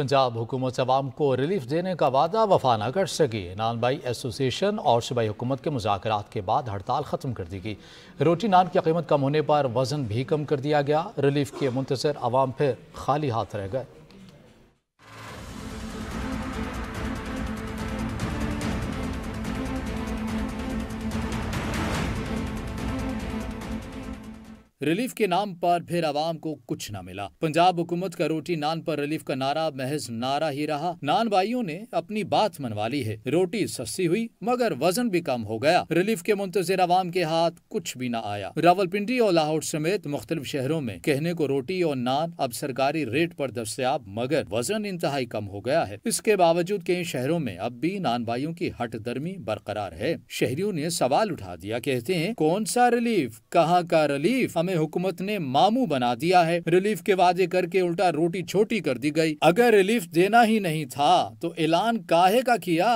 पंजाब हुकूमत आवाम को रिलीफ देने का वादा वफा ना कर सकी नान एसोसिएशन और सूबाई हुकूमत के मुजाकर के बाद हड़ताल ख़त्म कर दी गई रोटी नान की कीमत कम होने पर वजन भी कम कर दिया गया रिलीफ के मुंतजर आवाम फिर खाली हाथ रह गए रिलीफ के नाम पर फिर आवाम को कुछ न मिला पंजाब हुकूमत का रोटी नान पर रिलीफ का नारा महज नारा ही रहा नान भाइयों ने अपनी बात मनवा ली है रोटी सस्ती हुई मगर वजन भी कम हो गया रिलीफ के मुंतजर आवाम के हाथ कुछ भी न आया रावलपिंडी और लाहौर समेत मुख्तलिफ शहरों में कहने को रोटी और नान अब सरकारी रेट आरोप दस्तियाब मगर वजन इंतहाई कम हो गया है इसके बावजूद कई शहरों में अब भी नान भाइयों की हट दर्मी बरकरार है शहरियों ने सवाल उठा दिया कहते हैं कौन सा रिलीफ कहाँ का रिलीफ हमें में हुकूमत ने मामू बना दिया है रिलीफ के वादे करके उल्टा रोटी छोटी कर दी गई अगर रिलीफ देना ही नहीं था तो ऐलान काहे का किया